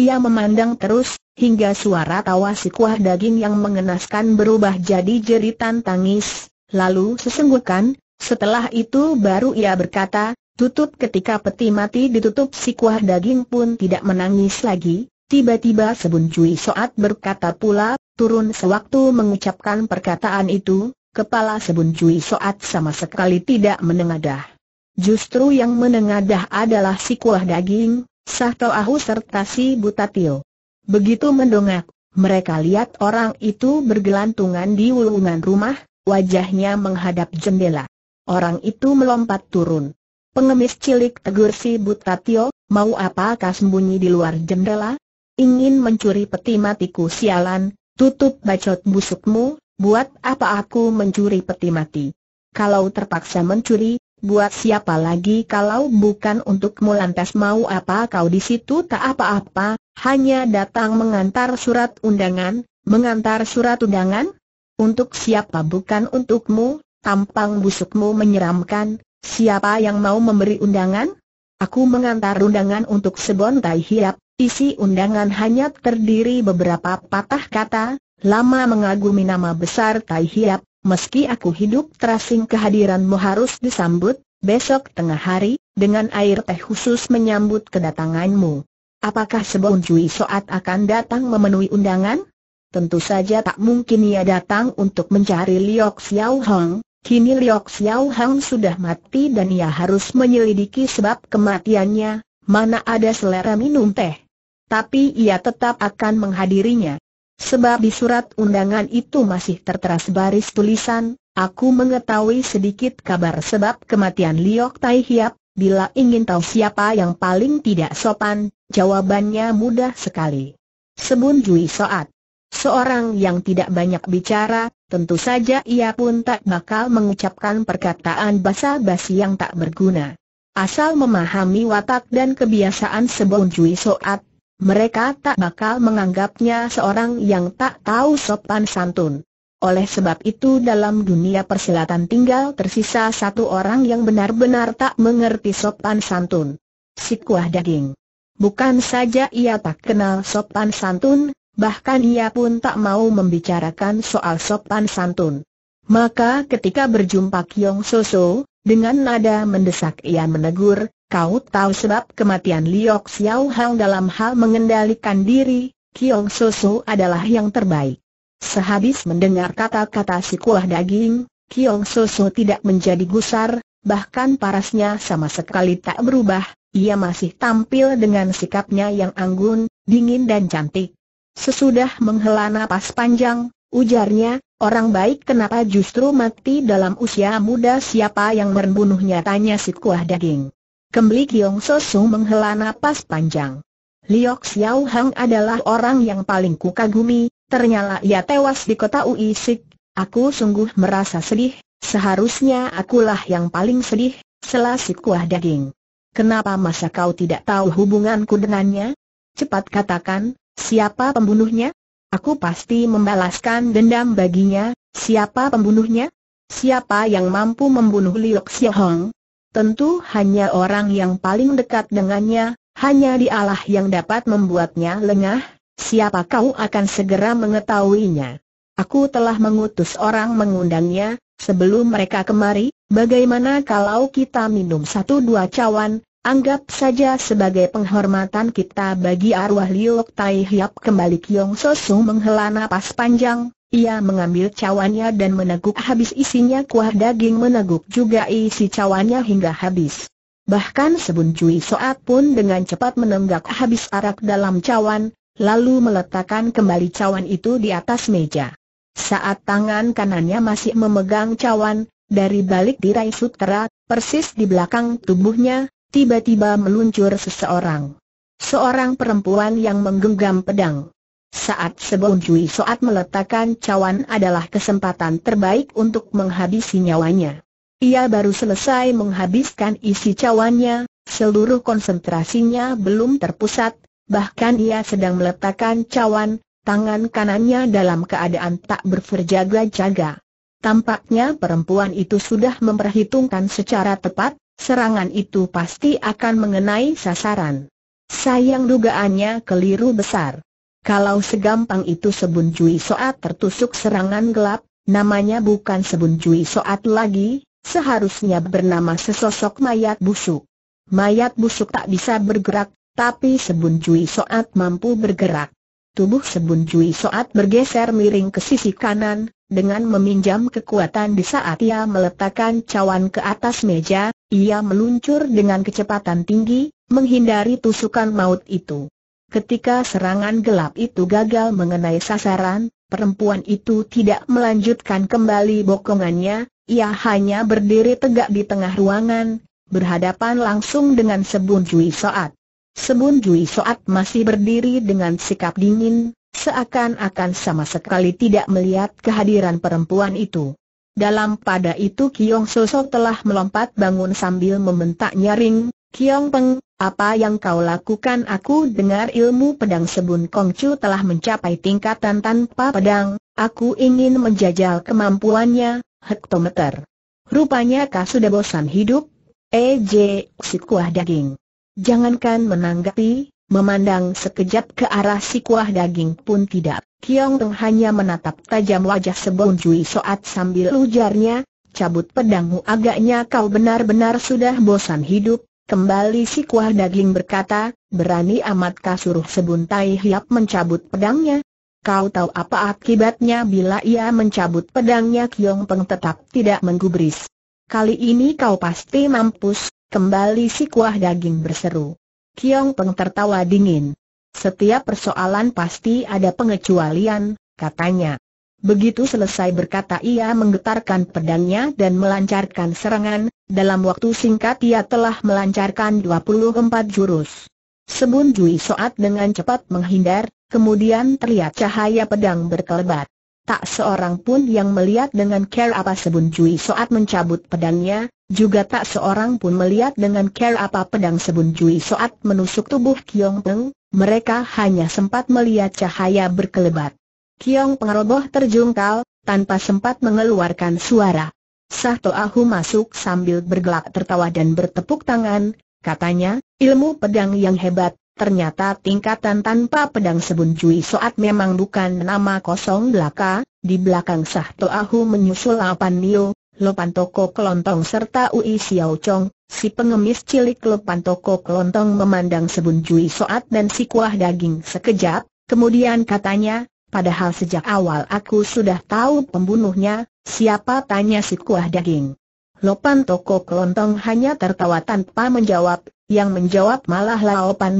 A: Ia memandang terus, hingga suara tawa si kuah daging yang mengenaskan berubah jadi jeritan tangis, lalu sesenggukan, setelah itu baru ia berkata, Tutup ketika peti mati ditutup si kuah daging pun tidak menangis lagi, tiba-tiba sebun soat berkata pula, turun sewaktu mengucapkan perkataan itu, kepala sebun soat sama sekali tidak menengadah. Justru yang menengadah adalah si kuah daging, Sahto Ahu serta si Butatio. Begitu mendongak, mereka lihat orang itu bergelantungan di wulungan rumah, wajahnya menghadap jendela. Orang itu melompat turun. Pengemis cilik tegur si Tio, mau apa apakah sembunyi di luar jendela? Ingin mencuri peti matiku sialan, tutup bacot busukmu, buat apa aku mencuri peti mati? Kalau terpaksa mencuri, buat siapa lagi kalau bukan untukmu lantas mau apa kau di situ tak apa-apa, hanya datang mengantar surat undangan, mengantar surat undangan? Untuk siapa bukan untukmu, tampang busukmu menyeramkan, Siapa yang mau memberi undangan? Aku mengantar undangan untuk sebontai hiap, isi undangan hanya terdiri beberapa patah kata, lama mengagumi nama besar Tai Hiap, meski aku hidup terasing kehadiranmu harus disambut, besok tengah hari, dengan air teh khusus menyambut kedatanganmu. Apakah Sebon Cui Soat akan datang memenuhi undangan? Tentu saja tak mungkin ia datang untuk mencari Liok Xiao Hong, Kini Liok Xiao Hang sudah mati dan ia harus menyelidiki sebab kematiannya, mana ada selera minum teh. Tapi ia tetap akan menghadirinya. Sebab di surat undangan itu masih tertera baris tulisan, aku mengetahui sedikit kabar sebab kematian Liok Tai Hiap, bila ingin tahu siapa yang paling tidak sopan, jawabannya mudah sekali. Sebun Jui Soat. Seorang yang tidak banyak bicara, tentu saja ia pun tak bakal mengucapkan perkataan basa-basi yang tak berguna. Asal memahami watak dan kebiasaan sebelum Jui Soat, mereka tak bakal menganggapnya seorang yang tak tahu sopan santun. Oleh sebab itu dalam dunia persilatan tinggal tersisa satu orang yang benar-benar tak mengerti sopan santun. Si kuah daging. Bukan saja ia tak kenal sopan santun, bahkan ia pun tak mau membicarakan soal sopan santun. Maka ketika berjumpa Kiong Soso, dengan nada mendesak ia menegur, kau tahu sebab kematian Liok Xiao Hang dalam hal mengendalikan diri, Kiong Soso adalah yang terbaik. Sehabis mendengar kata-kata si kuah daging, Kiong Soso tidak menjadi gusar, bahkan parasnya sama sekali tak berubah, ia masih tampil dengan sikapnya yang anggun, dingin dan cantik. Sesudah menghela napas panjang, ujarnya, orang baik kenapa justru mati dalam usia muda siapa yang membunuhnya tanya si kuah daging. Kembali Kiong Sosu menghela napas panjang. Liok Xiao Hang adalah orang yang paling kukagumi, ternyata ia tewas di kota Uisik, aku sungguh merasa sedih, seharusnya akulah yang paling sedih, selasi kuah daging. Kenapa masa kau tidak tahu hubunganku dengannya? Cepat katakan, Siapa pembunuhnya? Aku pasti membalaskan dendam baginya, siapa pembunuhnya? Siapa yang mampu membunuh Liu Xiaohong? Tentu hanya orang yang paling dekat dengannya, hanya dialah yang dapat membuatnya lengah, siapa kau akan segera mengetahuinya. Aku telah mengutus orang mengundangnya, sebelum mereka kemari, bagaimana kalau kita minum satu dua cawan, Anggap saja sebagai penghormatan kita bagi arwah Liok Tai Hiap kembali Kiong Sosu menghela napas panjang, ia mengambil cawannya dan meneguk habis isinya kuah daging meneguk juga isi cawannya hingga habis. Bahkan Sebun Cui Soat pun dengan cepat menenggak habis arak dalam cawan, lalu meletakkan kembali cawan itu di atas meja. Saat tangan kanannya masih memegang cawan, dari balik tirai sutera, persis di belakang tubuhnya, tiba-tiba meluncur seseorang. Seorang perempuan yang menggenggam pedang. Saat sebelum Jui Soat meletakkan cawan adalah kesempatan terbaik untuk menghabisi nyawanya. Ia baru selesai menghabiskan isi cawannya, seluruh konsentrasinya belum terpusat, bahkan ia sedang meletakkan cawan, tangan kanannya dalam keadaan tak berverjaga-jaga. Tampaknya perempuan itu sudah memperhitungkan secara tepat, Serangan itu pasti akan mengenai sasaran. Sayang dugaannya keliru besar. Kalau segampang itu Sebun Jui Soat tertusuk serangan gelap, namanya bukan Sebun Jui Soat lagi, seharusnya bernama sesosok mayat busuk. Mayat busuk tak bisa bergerak, tapi Sebun Jui Soat mampu bergerak. Tubuh Sebun Jui Soat bergeser miring ke sisi kanan, dengan meminjam kekuatan di saat ia meletakkan cawan ke atas meja, ia meluncur dengan kecepatan tinggi, menghindari tusukan maut itu. Ketika serangan gelap itu gagal mengenai sasaran, perempuan itu tidak melanjutkan kembali bokongannya, ia hanya berdiri tegak di tengah ruangan, berhadapan langsung dengan Sebun Jui Soat. Sebun Jui Soat masih berdiri dengan sikap dingin, seakan-akan sama sekali tidak melihat kehadiran perempuan itu. Dalam pada itu Kiong Soso telah melompat bangun sambil membentak nyaring, Kiong Peng, apa yang kau lakukan aku dengar ilmu pedang sebun Kong Chu telah mencapai tingkatan tanpa pedang, aku ingin menjajal kemampuannya, hektometer. Rupanya kau sudah bosan hidup, EJ, si kuah daging. Jangankan menanggapi, Memandang sekejap ke arah si kuah daging pun tidak, Kiong Teng hanya menatap tajam wajah Sebon Cui Soat sambil ujarnya, cabut pedangmu agaknya kau benar-benar sudah bosan hidup, kembali si kuah daging berkata, berani amat kasuruh Sebun Tai Hiap mencabut pedangnya, Kau tahu apa akibatnya bila ia mencabut pedangnya Kiong Peng tetap tidak menggubris. Kali ini kau pasti mampus, kembali si kuah daging berseru. Kiong Peng tertawa dingin. Setiap persoalan pasti ada pengecualian, katanya. Begitu selesai berkata ia menggetarkan pedangnya dan melancarkan serangan, dalam waktu singkat ia telah melancarkan 24 jurus. Sebun Jui Soat dengan cepat menghindar, kemudian terlihat cahaya pedang berkelebat. Tak seorang pun yang melihat dengan care apa Sebun Cui Soat mencabut pedangnya, juga tak seorang pun melihat dengan care apa pedang Sebun Cui Soat menusuk tubuh Kiong Peng, mereka hanya sempat melihat cahaya berkelebat. Kiong Peng roboh terjungkal, tanpa sempat mengeluarkan suara. Sahto Ahu masuk sambil bergelak tertawa dan bertepuk tangan, katanya, ilmu pedang yang hebat, Ternyata tingkatan tanpa pedang Sebun Jui Soat memang bukan nama kosong belaka, di belakang Sah Toahu menyusul Apan Nio, Lopan Toko Kelontong serta Ui Xiao Chong, si pengemis cilik Lopan Toko Kelontong memandang Sebun Jui Soat dan si kuah daging sekejap, kemudian katanya, padahal sejak awal aku sudah tahu pembunuhnya, siapa tanya si kuah daging. Lopan Toko Kelontong hanya tertawa tanpa menjawab, yang menjawab malah Lao Pan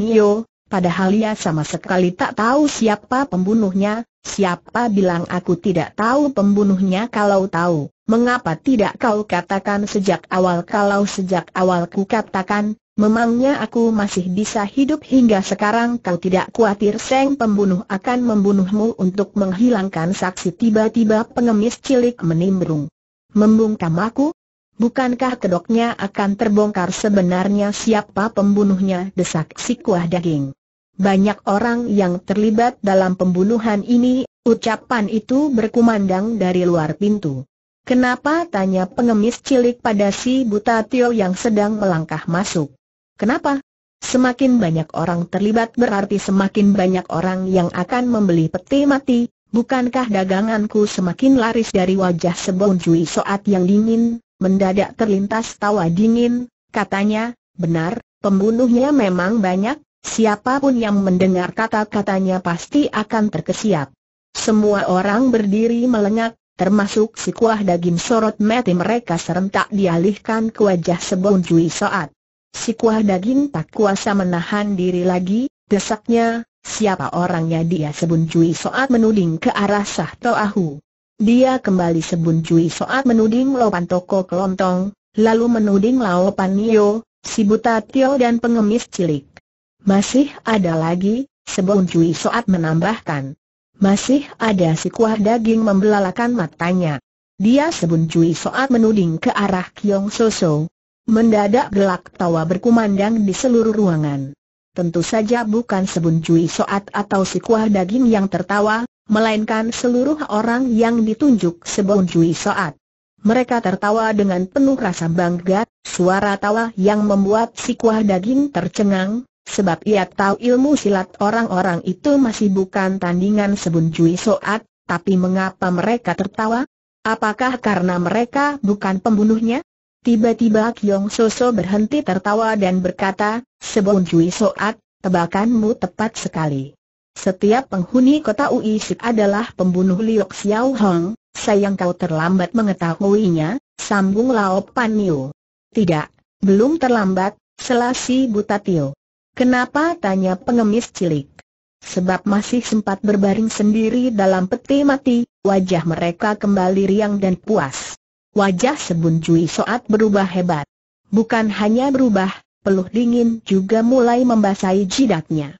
A: padahal ia sama sekali tak tahu siapa pembunuhnya, siapa bilang aku tidak tahu pembunuhnya kalau tahu. Mengapa tidak kau katakan sejak awal kalau sejak awal ku katakan, memangnya aku masih bisa hidup hingga sekarang kau tidak khawatir Seng pembunuh akan membunuhmu untuk menghilangkan saksi tiba-tiba pengemis cilik menimbrung. Membungkam aku, Bukankah kedoknya akan terbongkar sebenarnya siapa pembunuhnya desak si kuah daging? Banyak orang yang terlibat dalam pembunuhan ini, ucapan itu berkumandang dari luar pintu. Kenapa tanya pengemis cilik pada si buta Tio yang sedang melangkah masuk? Kenapa? Semakin banyak orang terlibat berarti semakin banyak orang yang akan membeli peti mati, bukankah daganganku semakin laris dari wajah sebonjui Soat yang dingin? Mendadak terlintas tawa dingin, katanya, benar, pembunuhnya memang banyak, siapapun yang mendengar kata-katanya pasti akan terkesiap. Semua orang berdiri melengak, termasuk si kuah daging sorot mati mereka serentak dialihkan ke wajah sebuah Jui Soat. Si kuah daging tak kuasa menahan diri lagi, desaknya, siapa orangnya dia sebun Jui Soat menuding ke arah Sah Toahu. Dia kembali sebuncui soat menuding Lopan Toko Kelontong, lalu menuding lopan Nio, si buta Tio dan pengemis cilik. Masih ada lagi, sebuncui soat menambahkan. Masih ada si kuah daging membelalakan matanya. Dia sebuncui soat menuding ke arah Kiong Soso. Mendadak gelak tawa berkumandang di seluruh ruangan. Tentu saja bukan sebuncui soat atau si kuah daging yang tertawa, melainkan seluruh orang yang ditunjuk sebelum Soat. Mereka tertawa dengan penuh rasa bangga, suara tawa yang membuat si kuah daging tercengang, sebab ia tahu ilmu silat orang-orang itu masih bukan tandingan sebun Soat, tapi mengapa mereka tertawa? Apakah karena mereka bukan pembunuhnya? Tiba-tiba Kiong Soso berhenti tertawa dan berkata, Sebun Soat, tebakanmu tepat sekali. Setiap penghuni kota Uisik adalah pembunuh Liok Xiao Hong, sayang kau terlambat mengetahuinya, sambung Lao Pan Niu. Tidak, belum terlambat, selasi buta Tio. Kenapa tanya pengemis cilik? Sebab masih sempat berbaring sendiri dalam peti mati, wajah mereka kembali riang dan puas. Wajah Sebun Cui Soat berubah hebat. Bukan hanya berubah, peluh dingin juga mulai membasahi jidatnya.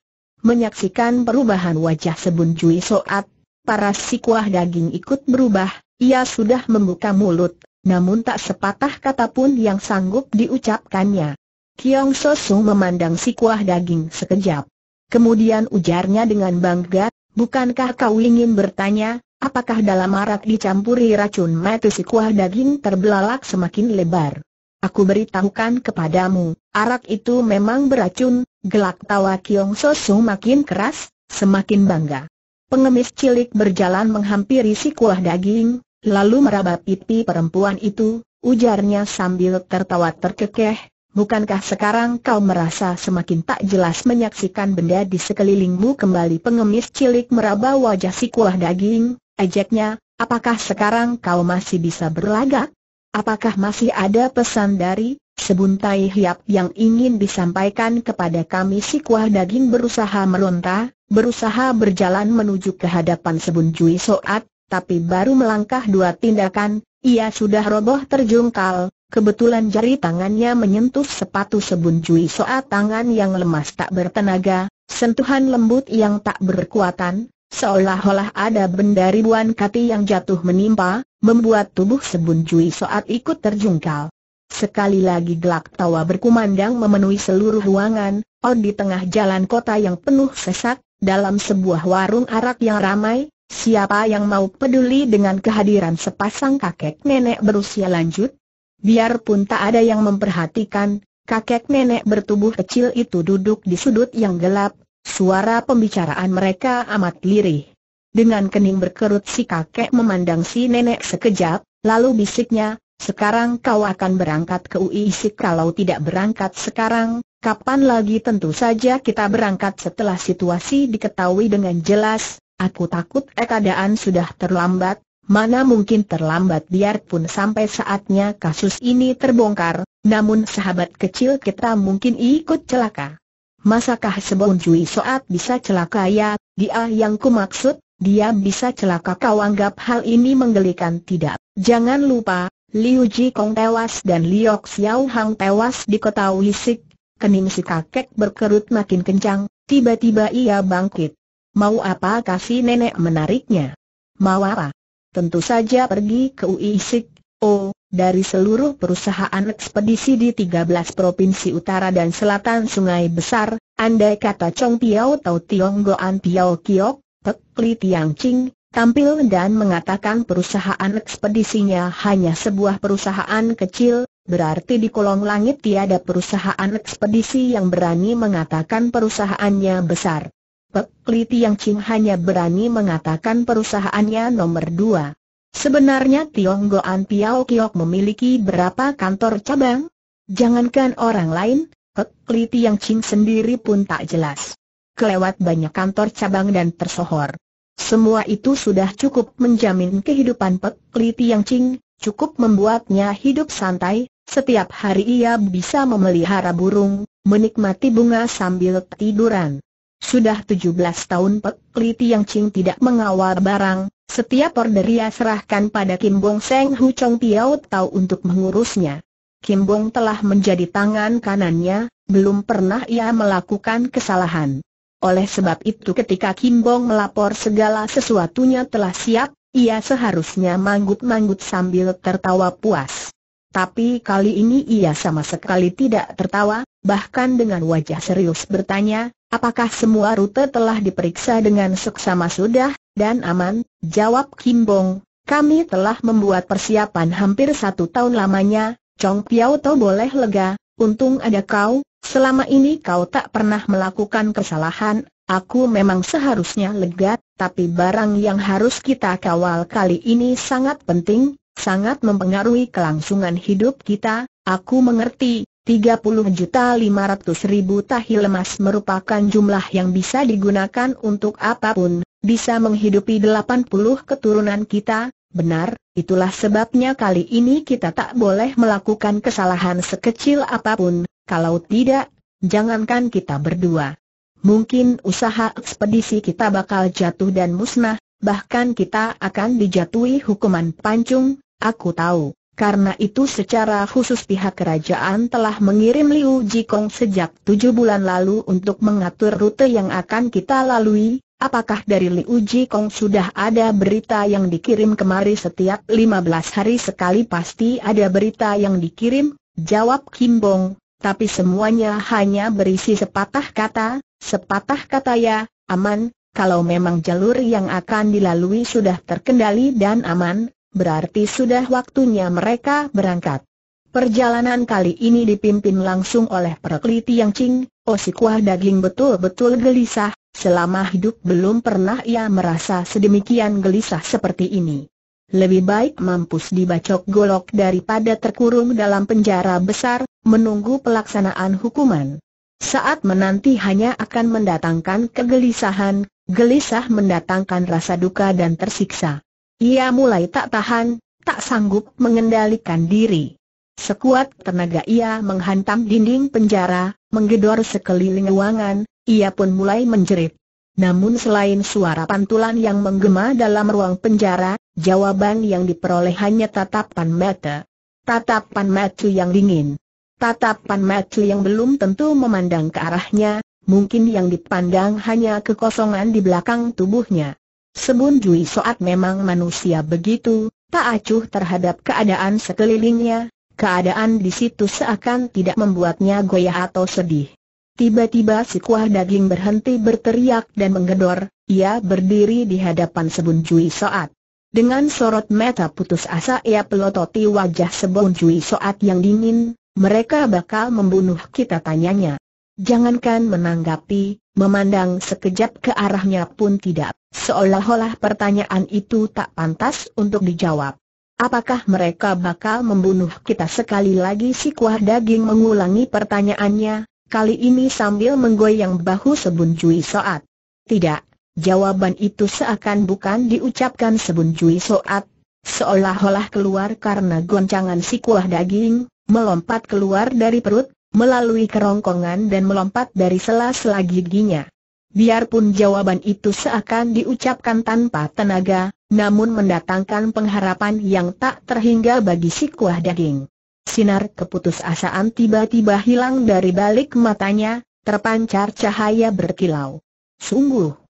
A: Menyaksikan perubahan wajah Sebun jui Soat, para kuah daging ikut berubah, ia sudah membuka mulut, namun tak sepatah kata pun yang sanggup diucapkannya. Kiong Sosung memandang si kuah daging sekejap. Kemudian ujarnya dengan bangga, bukankah kau ingin bertanya, apakah dalam arak dicampuri racun mati kuah daging terbelalak semakin lebar? Aku beritahukan kepadamu, arak itu memang beracun, Gelak tawa Kiong Sosu makin keras, semakin bangga. Pengemis cilik berjalan menghampiri si kuah daging, lalu meraba pipi perempuan itu, ujarnya sambil tertawa terkekeh, Bukankah sekarang kau merasa semakin tak jelas menyaksikan benda di sekelilingmu kembali pengemis cilik meraba wajah si kuah daging, ejeknya, apakah sekarang kau masih bisa berlagak? Apakah masih ada pesan dari Sebuntai hiap yang ingin disampaikan kepada kami si kuah daging berusaha meronta, berusaha berjalan menuju ke hadapan sebun jui Soat, tapi baru melangkah dua tindakan, ia sudah roboh terjungkal, kebetulan jari tangannya menyentuh sepatu sebun jui Soat tangan yang lemas tak bertenaga, sentuhan lembut yang tak berkuatan, seolah-olah ada benda ribuan kati yang jatuh menimpa, membuat tubuh sebun jui Soat ikut terjungkal. Sekali lagi gelak tawa berkumandang memenuhi seluruh ruangan, on di tengah jalan kota yang penuh sesak, dalam sebuah warung arak yang ramai, siapa yang mau peduli dengan kehadiran sepasang kakek nenek berusia lanjut? Biarpun tak ada yang memperhatikan, kakek nenek bertubuh kecil itu duduk di sudut yang gelap, suara pembicaraan mereka amat lirih. Dengan kening berkerut si kakek memandang si nenek sekejap, lalu bisiknya, sekarang kau akan berangkat ke UII. kalau tidak berangkat sekarang, kapan lagi tentu saja kita berangkat setelah situasi diketahui dengan jelas, aku takut eh keadaan sudah terlambat, mana mungkin terlambat biarpun sampai saatnya kasus ini terbongkar, namun sahabat kecil kita mungkin ikut celaka. Masakah sebelum Jui Soat bisa celaka ya, dia yang ku maksud, dia bisa celaka kau anggap hal ini menggelikan tidak. Jangan lupa, Liu Ji Kong tewas dan Liu Xiao Hang tewas di kota Wisik, kening si kakek berkerut makin kencang, tiba-tiba ia bangkit. Mau apa kasih nenek menariknya? Mau apa? Tentu saja pergi ke Uisik, oh, dari seluruh perusahaan ekspedisi di 13 provinsi utara dan selatan sungai besar, andai kata Chong Piao atau Tiong Goan Piao Kiok, Pek Li Tiang Ching, tampil dan mengatakan perusahaan ekspedisinya hanya sebuah perusahaan kecil, berarti di kolong langit tiada perusahaan ekspedisi yang berani mengatakan perusahaannya besar. Pek Li Tiang Ching hanya berani mengatakan perusahaannya nomor dua. Sebenarnya Goan Piao Kiok memiliki berapa kantor cabang? Jangankan orang lain, Pek Li Tiang Ching sendiri pun tak jelas. Kelewat banyak kantor cabang dan tersohor. Semua itu sudah cukup menjamin kehidupan Pek Li Tiang Ching, cukup membuatnya hidup santai, setiap hari ia bisa memelihara burung, menikmati bunga sambil tiduran. Sudah 17 tahun Pek Li Tiang Ching tidak mengawal barang, setiap order ia serahkan pada Kim Bong Seng Hu Chong Piao Tau untuk mengurusnya. Kim Bong telah menjadi tangan kanannya, belum pernah ia melakukan kesalahan. Oleh sebab itu ketika Kim Bong melapor segala sesuatunya telah siap, ia seharusnya manggut-manggut sambil tertawa puas. Tapi kali ini ia sama sekali tidak tertawa, bahkan dengan wajah serius bertanya, apakah semua rute telah diperiksa dengan seksama sudah, dan aman? Jawab Kim Bong, kami telah membuat persiapan hampir satu tahun lamanya, Chong Piao To boleh lega, untung ada kau, Selama ini kau tak pernah melakukan kesalahan, aku memang seharusnya lega, tapi barang yang harus kita kawal kali ini sangat penting, sangat mempengaruhi kelangsungan hidup kita, aku mengerti, 30 juta 500 ribu tahi lemas merupakan jumlah yang bisa digunakan untuk apapun, bisa menghidupi 80 keturunan kita, benar, itulah sebabnya kali ini kita tak boleh melakukan kesalahan sekecil apapun, kalau tidak, jangankan kita berdua. Mungkin usaha ekspedisi kita bakal jatuh dan musnah, bahkan kita akan dijatuhi hukuman pancung, aku tahu. Karena itu secara khusus pihak kerajaan telah mengirim Liu Jikong sejak tujuh bulan lalu untuk mengatur rute yang akan kita lalui. Apakah dari Liu Jikong sudah ada berita yang dikirim kemari setiap 15 hari sekali pasti ada berita yang dikirim? Jawab Kim Bong, tapi semuanya hanya berisi sepatah kata, sepatah kata ya, aman, kalau memang jalur yang akan dilalui sudah terkendali dan aman, berarti sudah waktunya mereka berangkat. Perjalanan kali ini dipimpin langsung oleh Perkliti Yang Ching, Osikuah oh Daging betul-betul gelisah, selama hidup belum pernah ia merasa sedemikian gelisah seperti ini. Lebih baik mampus dibacok golok daripada terkurung dalam penjara besar, menunggu pelaksanaan hukuman. Saat menanti hanya akan mendatangkan kegelisahan, gelisah mendatangkan rasa duka dan tersiksa. Ia mulai tak tahan, tak sanggup mengendalikan diri. Sekuat tenaga ia menghantam dinding penjara, menggedor sekeliling ruangan, ia pun mulai menjerit. Namun selain suara pantulan yang menggema dalam ruang penjara, Jawaban yang diperoleh hanya tatapan mata. Tatapan mata yang dingin. Tatapan mata yang belum tentu memandang ke arahnya, mungkin yang dipandang hanya kekosongan di belakang tubuhnya. Sebun Jui Soat memang manusia begitu, tak acuh terhadap keadaan sekelilingnya, keadaan di situ seakan tidak membuatnya goyah atau sedih. Tiba-tiba si kuah daging berhenti berteriak dan menggedor, ia berdiri di hadapan Sebun Jui Soat. Dengan sorot mata putus asa ia pelototi wajah Sebon cuy Soat yang dingin, mereka bakal membunuh kita tanyanya. Jangankan menanggapi, memandang sekejap ke arahnya pun tidak, seolah-olah pertanyaan itu tak pantas untuk dijawab. Apakah mereka bakal membunuh kita sekali lagi si kuah daging mengulangi pertanyaannya, kali ini sambil menggoyang bahu sebun cuy soat? Tidak, Jawaban itu seakan bukan diucapkan sebun Cui Soat, seolah-olah keluar karena goncangan si kuah daging, melompat keluar dari perut, melalui kerongkongan dan melompat dari sela-sela giginya. Biarpun jawaban itu seakan diucapkan tanpa tenaga, namun mendatangkan pengharapan yang tak terhingga bagi si kuah daging. Sinar keputusasaan tiba-tiba hilang dari balik matanya, terpancar cahaya berkilau. Sungguh,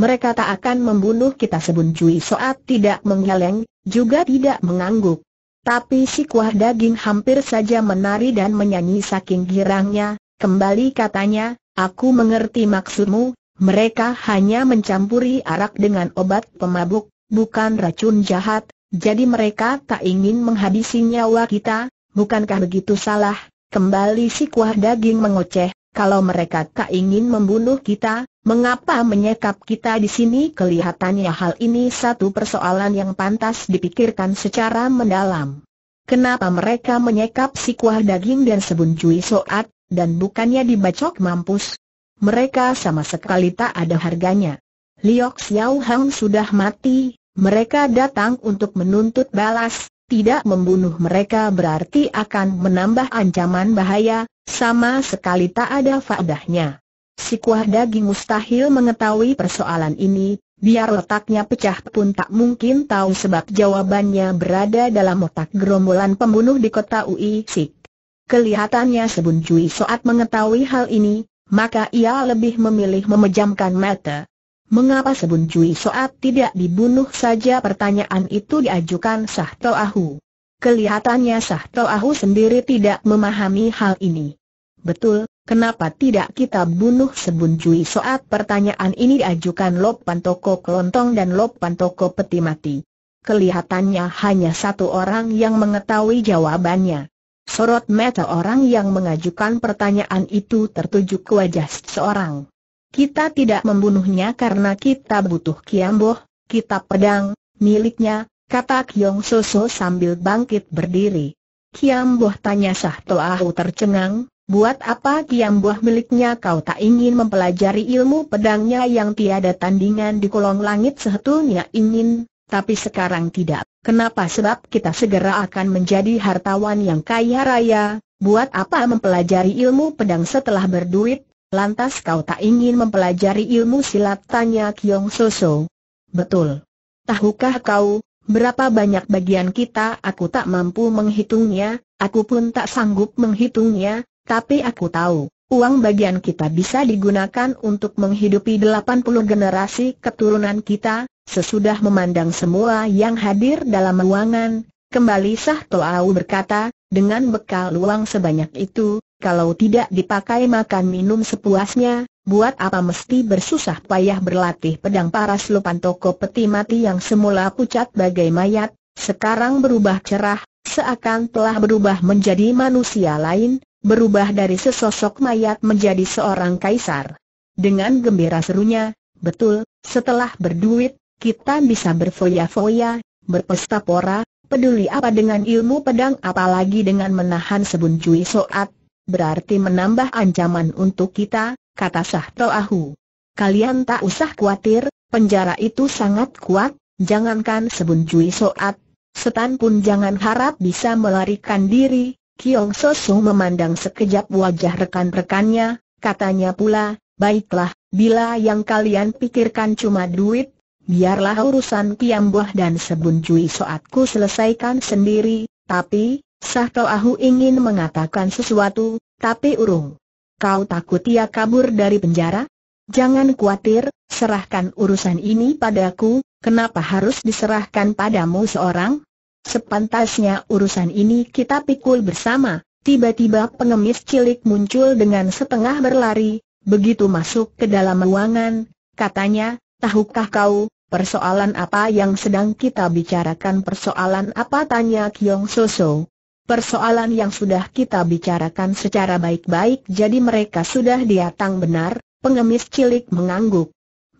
A: mereka tak akan membunuh kita sebun cuy Soat tidak menggeleng, juga tidak mengangguk. Tapi si kuah daging hampir saja menari dan menyanyi saking girangnya, kembali katanya, aku mengerti maksudmu, mereka hanya mencampuri arak dengan obat pemabuk, bukan racun jahat, jadi mereka tak ingin menghabisi nyawa kita, bukankah begitu salah? Kembali si kuah daging mengoceh, kalau mereka tak ingin membunuh kita, mengapa menyekap kita di sini? Kelihatannya hal ini satu persoalan yang pantas dipikirkan secara mendalam. Kenapa mereka menyekap si kuah daging dan sebun cuy soat, dan bukannya dibacok mampus? Mereka sama sekali tak ada harganya. Liok Xiao Hang sudah mati, mereka datang untuk menuntut balas, tidak membunuh mereka berarti akan menambah ancaman bahaya, sama sekali tak ada faedahnya. Si kuah daging mustahil mengetahui persoalan ini, biar letaknya pecah pun tak mungkin tahu sebab jawabannya berada dalam otak gerombolan pembunuh di kota Ui Sik. Kelihatannya Sebun Cui Soat mengetahui hal ini, maka ia lebih memilih memejamkan mata, Mengapa Sebun Cui Soat tidak dibunuh saja pertanyaan itu diajukan Sah Toahu. Kelihatannya Sah Toahu sendiri tidak memahami hal ini. Betul, kenapa tidak kita bunuh Sebun Cui Soat pertanyaan ini diajukan Lop Pantoko Kelontong dan Lop Pantoko Peti Mati. Kelihatannya hanya satu orang yang mengetahui jawabannya. Sorot mata orang yang mengajukan pertanyaan itu tertuju ke wajah seorang. Kita tidak membunuhnya karena kita butuh Kiamboh, kitab pedang, miliknya, kata Kiong Soso sambil bangkit berdiri. Kiamboh tanya Sah Toahu tercengang, buat apa Kiamboh miliknya kau tak ingin mempelajari ilmu pedangnya yang tiada tandingan di kolong langit sehetulnya ingin, tapi sekarang tidak. Kenapa sebab kita segera akan menjadi hartawan yang kaya raya, buat apa mempelajari ilmu pedang setelah berduit, Lantas kau tak ingin mempelajari ilmu silat tanya Kiong Soso. Betul. Tahukah kau, berapa banyak bagian kita aku tak mampu menghitungnya, aku pun tak sanggup menghitungnya, tapi aku tahu, uang bagian kita bisa digunakan untuk menghidupi 80 generasi keturunan kita, Sesudah memandang semua yang hadir dalam ruangan, kembali Sah Toau berkata, dengan bekal uang sebanyak itu, kalau tidak dipakai makan minum sepuasnya, buat apa mesti bersusah payah berlatih pedang paras lupan toko peti mati yang semula pucat bagai mayat, sekarang berubah cerah, seakan telah berubah menjadi manusia lain, berubah dari sesosok mayat menjadi seorang kaisar. Dengan gembira serunya, betul, setelah berduit, kita bisa berfoya-foya, berpesta pora, peduli apa dengan ilmu pedang apalagi dengan menahan sebun soat, berarti menambah ancaman untuk kita, kata Sahto Ahu. Kalian tak usah khawatir, penjara itu sangat kuat, jangankan sebunjui soat, setan pun jangan harap bisa melarikan diri. Kiong Sosu memandang sekejap wajah rekan-rekannya, katanya pula, baiklah, bila yang kalian pikirkan cuma duit, biarlah urusan Kiambuah dan Sebun Jui Soatku selesaikan sendiri, tapi, Sahto Ahu ingin mengatakan sesuatu, tapi urung. Kau takut ia kabur dari penjara? Jangan khawatir, serahkan urusan ini padaku, kenapa harus diserahkan padamu seorang? Sepantasnya urusan ini kita pikul bersama, tiba-tiba pengemis cilik muncul dengan setengah berlari, begitu masuk ke dalam ruangan, katanya, tahukah kau, Persoalan apa yang sedang kita bicarakan? Persoalan apa? Tanya Kyong Soso. Persoalan yang sudah kita bicarakan secara baik-baik jadi mereka sudah diatang benar, pengemis cilik mengangguk.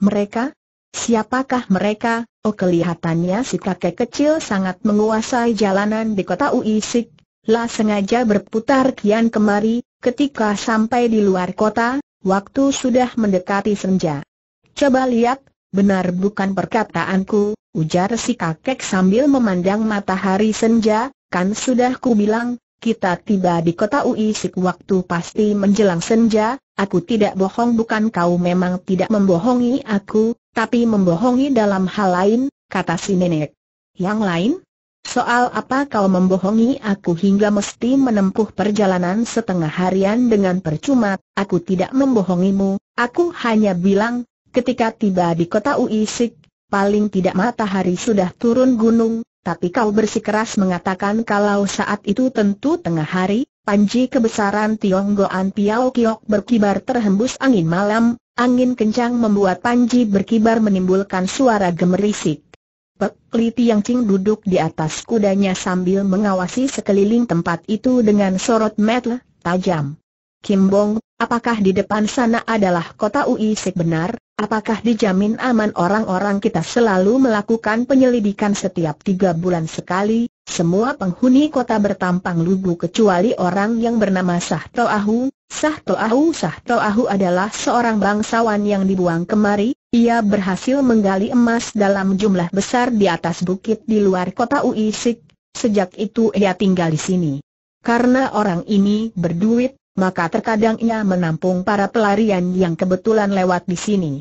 A: Mereka? Siapakah mereka? Oh kelihatannya si kakek kecil sangat menguasai jalanan di kota Uisik. Lah sengaja berputar kian kemari, ketika sampai di luar kota, waktu sudah mendekati senja. Coba lihat, benar bukan perkataanku, ujar si kakek sambil memandang matahari senja, Kan sudah ku bilang, kita tiba di kota Uisik waktu pasti menjelang senja, aku tidak bohong bukan kau memang tidak membohongi aku, tapi membohongi dalam hal lain, kata si nenek. Yang lain? Soal apa kau membohongi aku hingga mesti menempuh perjalanan setengah harian dengan percuma, aku tidak membohongimu, aku hanya bilang, ketika tiba di kota Uisik, paling tidak matahari sudah turun gunung, tapi kau bersikeras mengatakan kalau saat itu tentu tengah hari, panji kebesaran Tionggoan Piao Kiok berkibar terhembus angin malam, angin kencang membuat panji berkibar menimbulkan suara gemerisik. Pek Li cing duduk di atas kudanya sambil mengawasi sekeliling tempat itu dengan sorot mata tajam. Kim Bong, Apakah di depan sana adalah kota Uisik benar? Apakah dijamin aman orang-orang kita selalu melakukan penyelidikan setiap tiga bulan sekali? Semua penghuni kota bertampang lugu kecuali orang yang bernama Sahto Ahu. Sahto Ahu Sahto Ahu adalah seorang bangsawan yang dibuang kemari. Ia berhasil menggali emas dalam jumlah besar di atas bukit di luar kota Uisik. Sejak itu ia tinggal di sini. Karena orang ini berduit, maka terkadang ia menampung para pelarian yang kebetulan lewat di sini.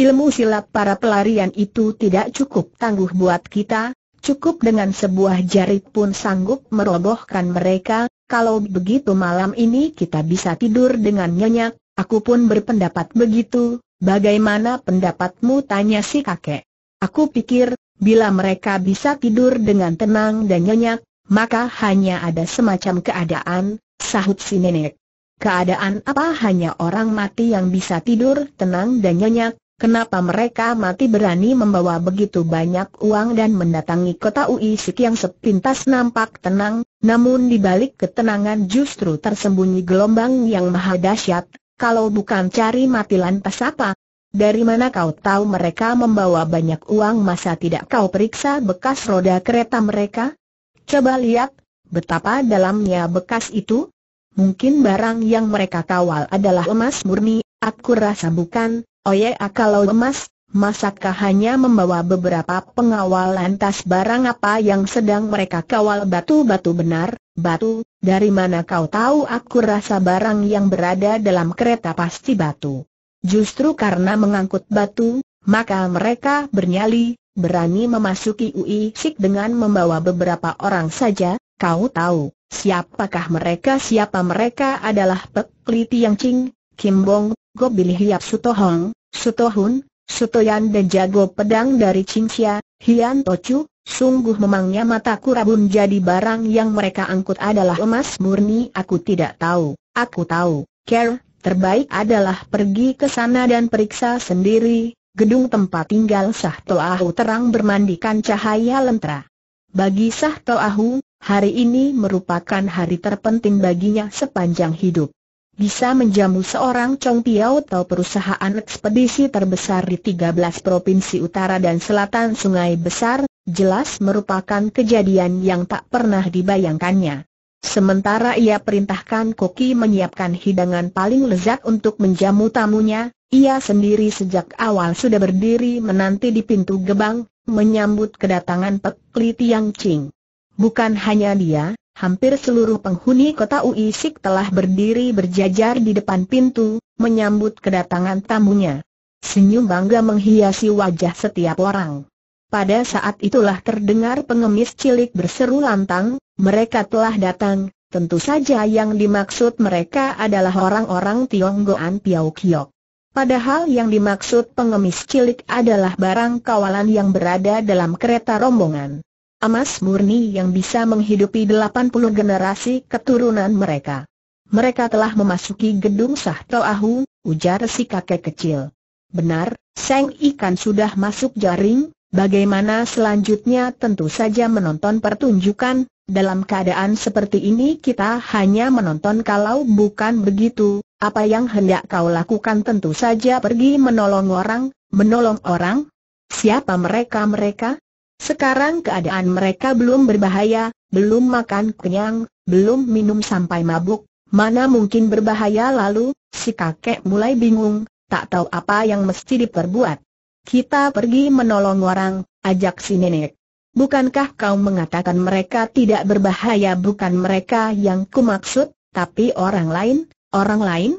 A: Ilmu silat para pelarian itu tidak cukup tangguh buat kita, cukup dengan sebuah jarit pun sanggup merobohkan mereka, kalau begitu malam ini kita bisa tidur dengan nyenyak, aku pun berpendapat begitu, bagaimana pendapatmu tanya si kakek. Aku pikir, bila mereka bisa tidur dengan tenang dan nyenyak, maka hanya ada semacam keadaan, sahut si nenek. Keadaan apa hanya orang mati yang bisa tidur tenang dan nyenyak, kenapa mereka mati berani membawa begitu banyak uang dan mendatangi kota Ui Sik yang sepintas nampak tenang, namun di balik ketenangan justru tersembunyi gelombang yang maha dahsyat, kalau bukan cari mati lantas apa? Dari mana kau tahu mereka membawa banyak uang masa tidak kau periksa bekas roda kereta mereka? Coba lihat, betapa dalamnya bekas itu, Mungkin barang yang mereka kawal adalah emas murni, aku rasa bukan, oh ya kalau emas, masakkah hanya membawa beberapa pengawal lantas barang apa yang sedang mereka kawal batu-batu benar, batu, dari mana kau tahu aku rasa barang yang berada dalam kereta pasti batu. Justru karena mengangkut batu, maka mereka bernyali, berani memasuki Ui Sik dengan membawa beberapa orang saja, kau tahu. Siapakah mereka? Siapa mereka adalah Pek Li Tiangcing, Kim Bong, Go Bilih Hiap Hun, Suto Yan dan jago pedang dari Cingxia, Hian Tochu, sungguh memangnya mataku rabun jadi barang yang mereka angkut adalah emas murni aku tidak tahu, aku tahu, care, terbaik adalah pergi ke sana dan periksa sendiri, gedung tempat tinggal Sah Toahu terang bermandikan cahaya lentera. Bagi Sah Toahu, hari ini merupakan hari terpenting baginya sepanjang hidup. Bisa menjamu seorang Chong Piao atau perusahaan ekspedisi terbesar di 13 provinsi utara dan selatan Sungai Besar, jelas merupakan kejadian yang tak pernah dibayangkannya. Sementara ia perintahkan Koki menyiapkan hidangan paling lezat untuk menjamu tamunya, ia sendiri sejak awal sudah berdiri menanti di pintu gebang, menyambut kedatangan Pek Li Tiang Ching. Bukan hanya dia, hampir seluruh penghuni kota Uisik telah berdiri berjajar di depan pintu, menyambut kedatangan tamunya. Senyum bangga menghiasi wajah setiap orang. Pada saat itulah terdengar pengemis cilik berseru lantang, mereka telah datang, tentu saja yang dimaksud mereka adalah orang-orang Tionggoan Piau Kiok. Padahal yang dimaksud pengemis cilik adalah barang kawalan yang berada dalam kereta rombongan emas murni yang bisa menghidupi 80 generasi keturunan mereka. Mereka telah memasuki gedung Sahto Ahu, ujar si kakek kecil. Benar, Seng Ikan sudah masuk jaring, bagaimana selanjutnya tentu saja menonton pertunjukan, dalam keadaan seperti ini kita hanya menonton kalau bukan begitu, apa yang hendak kau lakukan tentu saja pergi menolong orang, menolong orang? Siapa mereka-mereka? Sekarang keadaan mereka belum berbahaya, belum makan kenyang, belum minum sampai mabuk, mana mungkin berbahaya lalu, si kakek mulai bingung, tak tahu apa yang mesti diperbuat. Kita pergi menolong orang, ajak si nenek. Bukankah kau mengatakan mereka tidak berbahaya bukan mereka yang kumaksud, tapi orang lain, orang lain?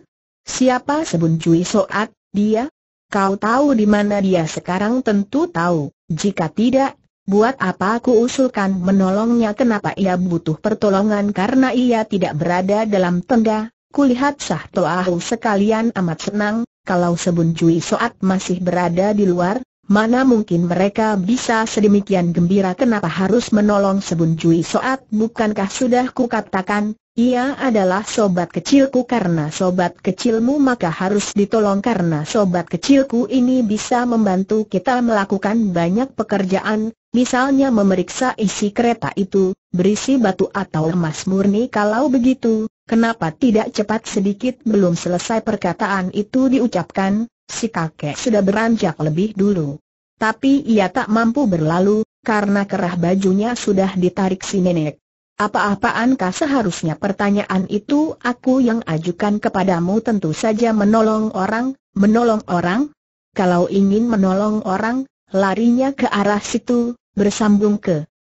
A: Siapa sebun Cui Soat, dia? Kau tahu di mana dia sekarang tentu tahu, jika tidak, Buat apa aku usulkan menolongnya kenapa ia butuh pertolongan karena ia tidak berada dalam tenda, kulihat Sah Toahu sekalian amat senang, kalau Sebun Jui Soat masih berada di luar, mana mungkin mereka bisa sedemikian gembira kenapa harus menolong Sebun Jui Soat bukankah sudah kukatakan, ia adalah sobat kecilku karena sobat kecilmu maka harus ditolong karena sobat kecilku ini bisa membantu kita melakukan banyak pekerjaan, Misalnya memeriksa isi kereta itu, berisi batu atau emas murni kalau begitu, kenapa tidak cepat sedikit belum selesai perkataan itu diucapkan, si kakek sudah beranjak lebih dulu. Tapi ia tak mampu berlalu, karena kerah bajunya sudah ditarik si nenek. Apa-apaankah seharusnya pertanyaan itu aku yang ajukan kepadamu tentu saja menolong orang, menolong orang? Kalau ingin menolong orang, Larinya ke arah situ, bersambung ke